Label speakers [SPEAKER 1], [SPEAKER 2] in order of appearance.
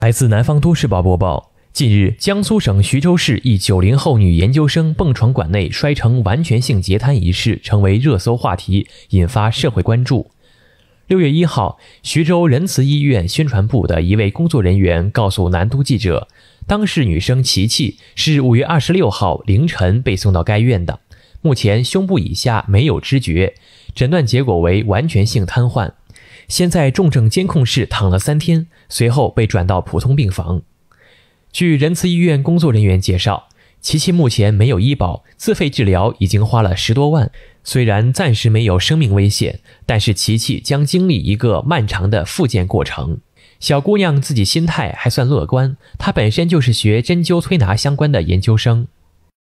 [SPEAKER 1] 来自南方都市报播报，近日，江苏省徐州市一九零后女研究生蹦床馆内摔成完全性截瘫一事成为热搜话题，引发社会关注。六月一号，徐州仁慈医院宣传部的一位工作人员告诉南都记者，当事女生琪琪是五月二十六号凌晨被送到该院的，目前胸部以下没有知觉，诊断结果为完全性瘫痪。先在重症监控室躺了三天，随后被转到普通病房。据仁慈医院工作人员介绍，琪琪目前没有医保，自费治疗已经花了十多万。虽然暂时没有生命危险，但是琪琪将经历一个漫长的复健过程。小姑娘自己心态还算乐观，她本身就是学针灸推拿相关的研究生。